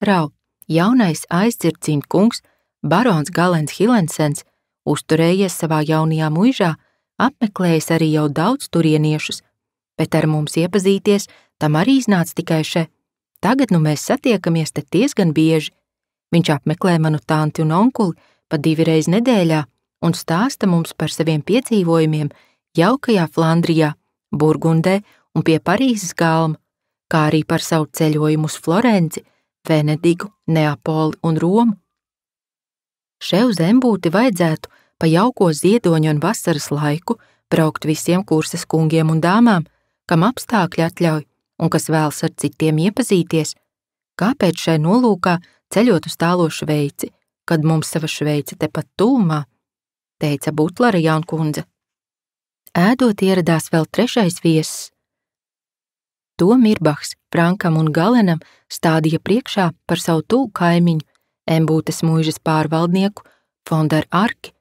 Rau, jaunais aizcircīņa kungs, barons Galens Hilensens, uzturējies savā jaunajā muižā apmeklējis arī jau daudz turieniešus, bet ar mums iepazīties tam arī iznāca tikai še. Tagad nu mēs satiekamies te diezgan bieži. Viņš apmeklē manu tanti un onkuli pa divreiz nedēļā un stāsta mums par saviem piedzīvojumiem jaukajā Flandrijā, Burgundē un pie Parīzes kalna, kā arī par savu ceļojumu uz Florenci, Venedigu, Neapoli un Romu. Šev zembūti vajadzētu pa jauko ziedoņu un vasaras laiku braukt visiem kurses kungiem un dāmām, kam apstākļi atļauj un kas vēlas ar citiem iepazīties, kāpēc šai nolūkā ceļot uz tālo Šveici, kad mums sava Šveice tepat tūmā, teica Butlera jaunkundze. Ēdot ieradās vēl trešais viesis. To Mirbachs Frankam un Galenam stādīja priekšā par savu tūku kaimiņu, embūtes mūžas pārvaldnieku, Fondaru Arki,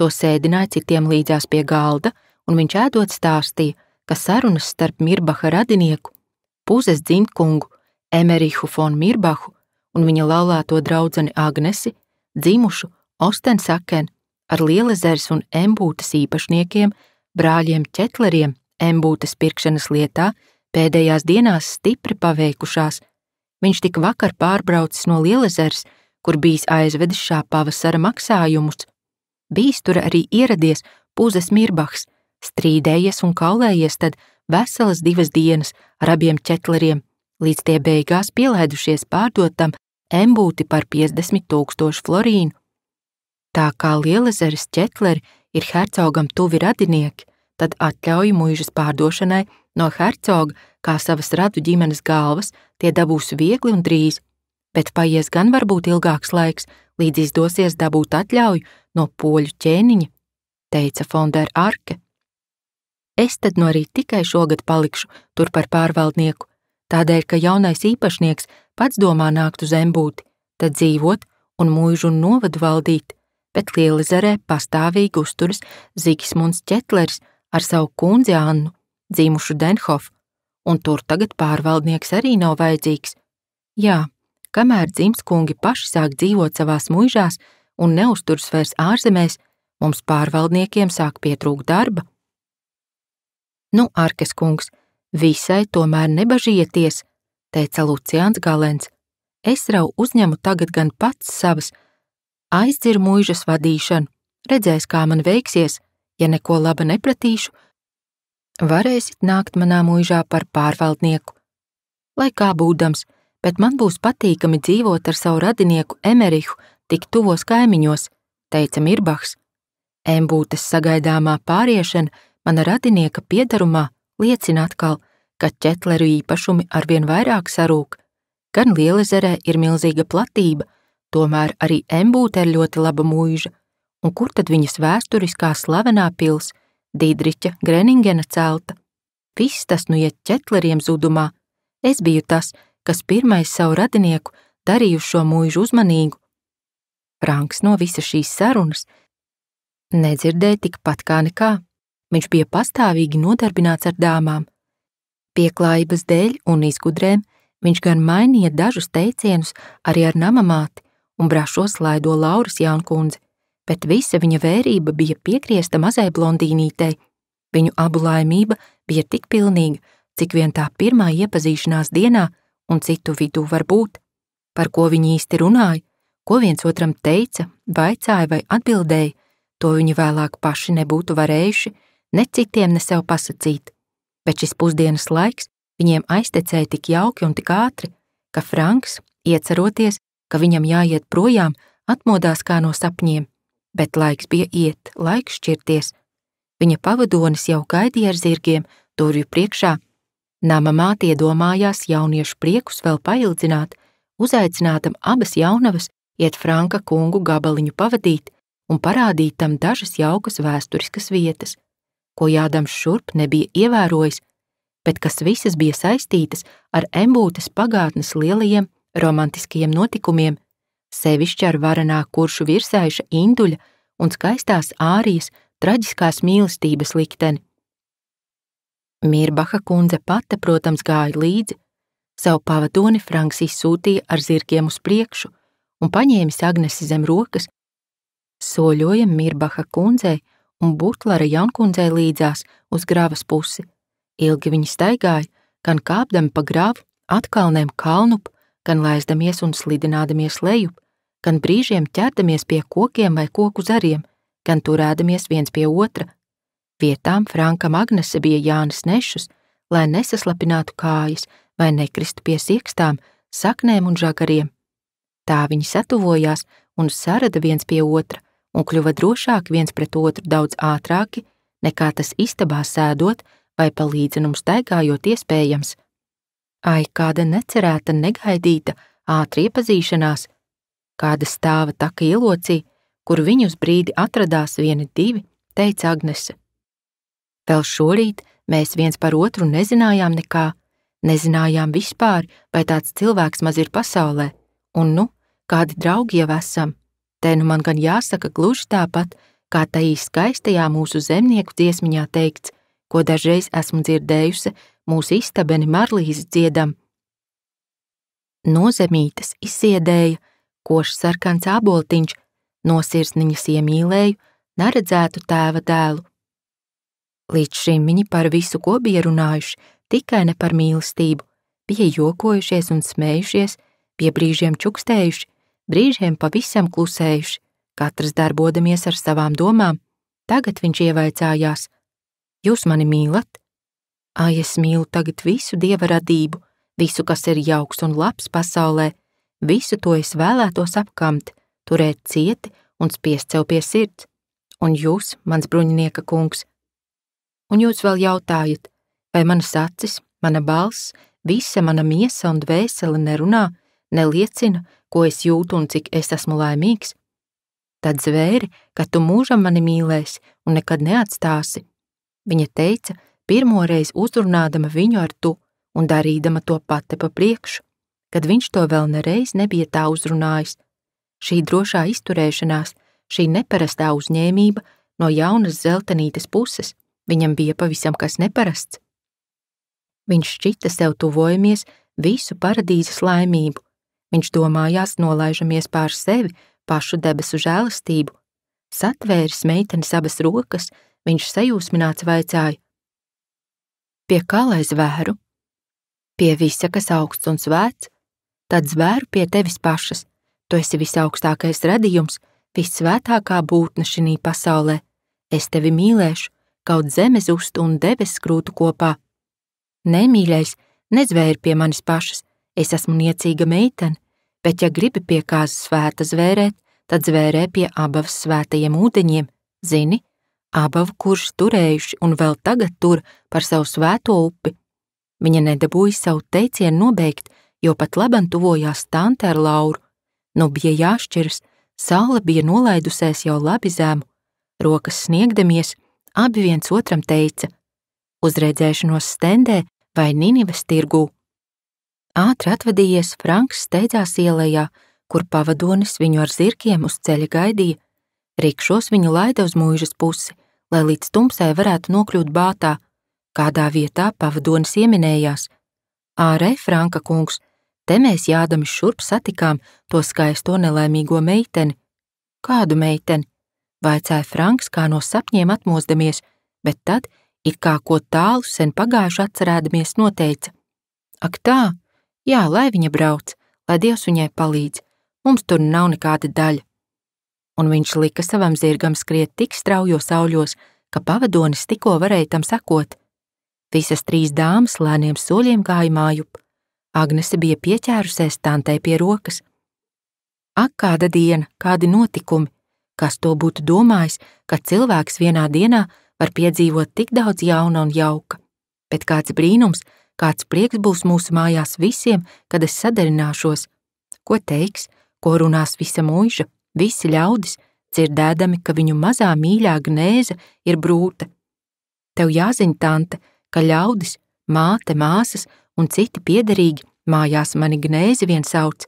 To sēdināja citiem līdzās pie galda, un viņš ēdot stāstīja, ka sarunas starp Mirbaha radinieku, puzes dzimtkungu Emerihu fon Mirbahu un viņa laulāto draudzeni Agnesi, dzimušu Ostensakenu, ar Lielezers un Embūtas īpašniekiem, brāļiem Četleriem, Embūtas pirkšanas lietā, pēdējās dienās stipri paveikušās. Viņš tik vakar pārbraucis no Lielezers, kur bijis aizvedis šā pavasara maksājumus, Bijis tur arī ieradies Puzes Mirbachs, strīdējies un kaulējies tad veselas divas dienas ar abiem ķetleriem, līdz tie beigās pielaidušies pārdotam embūti par 50 tūkstošu florīnu. Tā kā lielazeres ķetleri ir hercogam tuvi radinieki, tad atļauju mūžas pārdošanai no hercoga kā savas radu ģimenes galvas tie dabūs viegli un drīz, bet paies gan varbūt ilgāks laiks, līdz izdosies dabūt atļauju no poļu ķēniņa, teica Fondēra Arke. Es tad no rīta tikai šogad palikšu tur par pārvaldnieku, tādēļ, ka jaunais īpašnieks pats domā nākt uz embūti, tad dzīvot un mūžu un novadu valdīt, bet Lielizarē pastāvīgi uzturas Zigismunds Četlers ar savu kundzi Annu, dzīmušu Denhofu, un tur tagad pārvaldnieks arī nav vajadzīgs. Jā, kamēr dzimskungi paši sāk dzīvot savās mūžās, un neuzturs vairs ārzemēs, mums pārvaldniekiem sāk pietrūkt darba. Nu, Arkes kungs, visai tomēr nebažieties, teica Lucians Galens. Es rau uzņemu tagad gan pats savas, aizdzir mūžas vadīšanu, redzēs, kā man veiksies, ja neko laba nepratīšu, varēsit nākt manā mūžā par pārvaldnieku. Lai kā būdams, bet man būs patīkami dzīvot ar savu radinieku Emerihu tik tuvos kaimiņos, teica Mirbachs. Embūtes sagaidāmā pāriešana mana radinieka piedarumā liecina atkal, ka ķetleru īpašumi arvien vairāk sarūk. Gan Lielezerē ir milzīga platība, tomēr arī Embūte ir ļoti laba mūža, un kur tad viņas vēsturiskā slavenā pils, Dīdriča Greningena celta? Viss tas nu iet ķetleriem zudumā. Es biju tas, kas pirmais savu radinieku darīju šo mūžu uzmanīgu Franks no visas šīs sarunas nedzirdēja tikpat kā nekā. Viņš bija pastāvīgi nodarbināts ar dāmām. Pieklājības dēļ un izgudrēm viņš gan mainīja dažus teicienus arī ar nama māti un brašos laido Lauras jaunkundzi, bet visa viņa vērība bija piekriesta mazai blondīnītei. Viņu abu laimība bija tik pilnīga, cik vien tā pirmā iepazīšanās dienā un citu vidū var būt. Par ko viņi īsti runāja, Ko viens otram teica, vaicāja vai atbildēja, to viņi vēlāk paši nebūtu varējuši ne citiem, ne sev pasakīt. Bet šis pusdienas laiks viņiem aiztecēja tik jauki un tik ātri, ka Franks, ieceroties, ka viņam jāiet projām, atmodās kā no sapņiem, bet laiks bija iet, laiks šķirties. Viņa pavadonis jau gaidīja ar zirgiem, durvju priekšā. Nama māte iedomājās jauniešu priekus vēl paildzināt, uzaicinātam abas jaunavas iet Franka kungu gabaliņu pavadīt un parādīt tam dažas jaukas vēsturiskas vietas, ko jādams šurp nebija ievērojis, bet kas visas bija saistītas ar embūtes pagātnes lielajiem romantiskajiem notikumiem, sevišķi ar varanā kuršu virsējuša induļa un skaistās ārijas traģiskās mīlestības likteni. Mirbaha kundze pate, protams, gāja līdzi, savu pavadoni Franks izsūtīja ar zirgiem uz priekšu, un paņēmis Agnesi zem rokas, soļoja Mirbaha kundzei un Butlara Jankundzei līdzās uz grāvas pusi. Ilgi viņi staigāja, gan kāpdami pa grāvu, atkalnēm kalnup, gan laizdamies un slidinādamies lejup, gan brīžiem ķerdamies pie kokiem vai koku zariem, gan turēdamies viens pie otra. Vietām Frankam Agnese bija Jānis Nešus, lai nesaslapinātu kājas vai nekristu pie siekstām, saknēm un žagariem. Tā viņi satuvojās un sarada viens pie otra un kļuva drošāki viens pret otru daudz ātrāki, nekā tas istabā sēdot vai pa līdzenumu staigājot iespējams. Ai, kāda necerēta, negaidīta, ātri iepazīšanās, kāda stāva taka ielocī, kur viņu uz brīdi atradās vieni divi, teica Agnese. Vēl šorīt mēs viens par otru nezinājām nekā, nezinājām vispār, vai tāds cilvēks maz ir pasaulē – Un nu, kādi draugi jau esam, te nu man gan jāsaka gluži tāpat, kā tajā skaistajā mūsu zemnieku dziesmiņā teikts, ko dažreiz esmu dzirdējusi mūsu istabeni Marlīzi dziedam. Nozemītes izsiedēja, košs sarkans āboltiņš, no sirsniņas iemīlēju, neredzētu tēva dēlu. Līdz šim viņi par visu, ko bija runājuši, tikai ne par mīlestību, bija jokojušies un smējušies, pie brīžiem čukstējuši, brīžiem pavisam klusējuši, katrs darbodamies ar savām domām. Tagad viņš ievaicājās: Jūs mani mīlat? Ai, es mīlu tagad visu dieva radību, visu, kas ir jauks un labs pasaulē, visu to es vēlētos apkamt, turēt cieti un spiest sev pie sirds. Un jūs, mans bruņinieka kungs, un jūs vēl jautājat, vai manas acis, mana balss, visa mana miesa un dvēsele nerunā, neliecinu, ko es jūtu un cik es esmu laimīgs, tad zvēri, ka tu mūžam mani mīlēsi un nekad neatstāsi. Viņa teica, pirmoreiz uzrunādama viņu ar tu un darīdama to pati pa priekšu, kad viņš to vēl nereiz nebija tā uzrunājis. Šī drošā izturēšanās, šī neparastā uzņēmība no jaunas zeltenītes puses viņam bija pavisam kas neparasts. Viņš šķita sev tuvojamies visu paradīzes laimību, Viņš domājās, nolaižamies pār sevi, pašu debesu žēlastību. Satvēris meitenes abas rokas, viņš sajūsmināts vaicāja. Pie kā lai zvēru? Pie visa, kas augsts un svēts, tad zvēru pie tevis pašas. Tu esi visaugstākais radījums, vissvētākā būtne šī pasaulē. Es tevi mīlēšu, kaut zemes ust un debesis krūtu kopā. Nemīļais, nezvēri pie manis pašas, Es esmu niecīga meitene, bet ja gribi pie kāzas svēta zvērēt, tad zvērē pie abavas svētajiem ūdeņiem, zini, abavu kurš turējuši un vēl tagad tur par savu svēto upi. Viņa nedabūja savu teicienu nobeigt, jo pat labam tuvojās tante ar lauru. Nu bija jāšķiras, saule bija nolaidusies jau labi zēmu. Rokas sniegdamies, abi viens otram teica: Uzredzēšanos stendē vai Ninives tirgū Ātri atvadījies, Franks steidzās ielējā, kur pavadonis viņu ar zirgiem uz ceļa gaidīja. Rikšos viņu laida uz mūžas pusi, lai līdz tumsai varētu nokļūt bātā. Kādā vietā pavadonis ieminējās. Ārē, Franka kungs, te mēs jādami šurp satikām to skaisto nelaimīgo meiteni. Kādu meiteni? Vaicāja Franks, kā no sapņiem atmosdamies, bet tad, it kā ko tālu sen pagājuši atcerēdamies, noteica. Ak tā, Jā, lai viņa brauc, lai Dievs viņai palīdz, mums tur nav nekāda daļa. Un viņš lika savam zirgam skriet tik straujos auļos, ka pavadonis tikko varēja tam sekot. Visas trīs dāmas lēniem soļiem gāja mājup. Agnese bija pieķērusies tantei pie rokas. Ak, kāda diena, kādi notikumi! Kas to būtu domājis, ka cilvēks vienā dienā var piedzīvot tik daudz jauna un jauka? Bet kāds brīnums, Kāds prieks būs mūsu mājās visiem, kad es sadarināšos? Ko teiks, ko runās visa mūža, visi ļaudis, dzirdēdami, ka viņu mazā mīļā gnēze ir brūta? Tev jāzina, tante, ka ļaudis, māte, māsas un citi piederīgi mājās mani gnēzi vien sauc.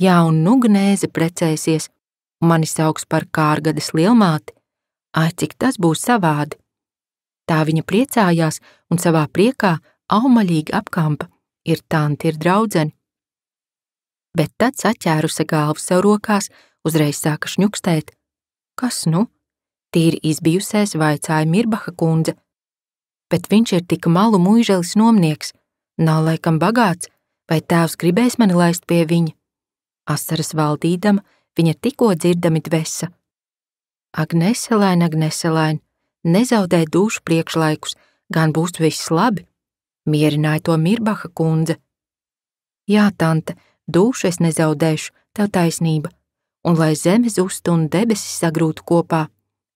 Jā, un nu gnēze precēsies, un mani sauks par kārgadas lielmāti. Ai, cik tas būs savādi! Tā viņa priecājās un savā priekā aumaļīgi apkampa, ir tanti, ir draudzeni. Bet tad saķērusi galvu sev rokās, uzreiz sāka šņukstēt. Kas nu? Tīri izbijusies, vaicāja Mirbaha kundze. Bet viņš ir tik malu mūželis nomnieks, nav laikam bagāts, vai tēvs gribēs mani laist pie viņa? Asaras valdīdama, viņa tikko dzirdami dvesa. Agneselaina, Agneselaina, nezaudē dušu priekšlaikus, gan būs viss labi. Mierināja to Mirbaha kundze. Jā, tante, dušu es nezaudēšu, tev taisnība, un lai zeme zust un debesis sagrūtu kopā,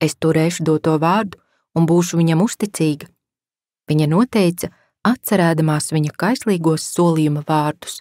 es turēšu doto vārdu un būšu viņam uzticīga. Viņa noteica, atcerēdamās viņa kaislīgos solījuma vārdus.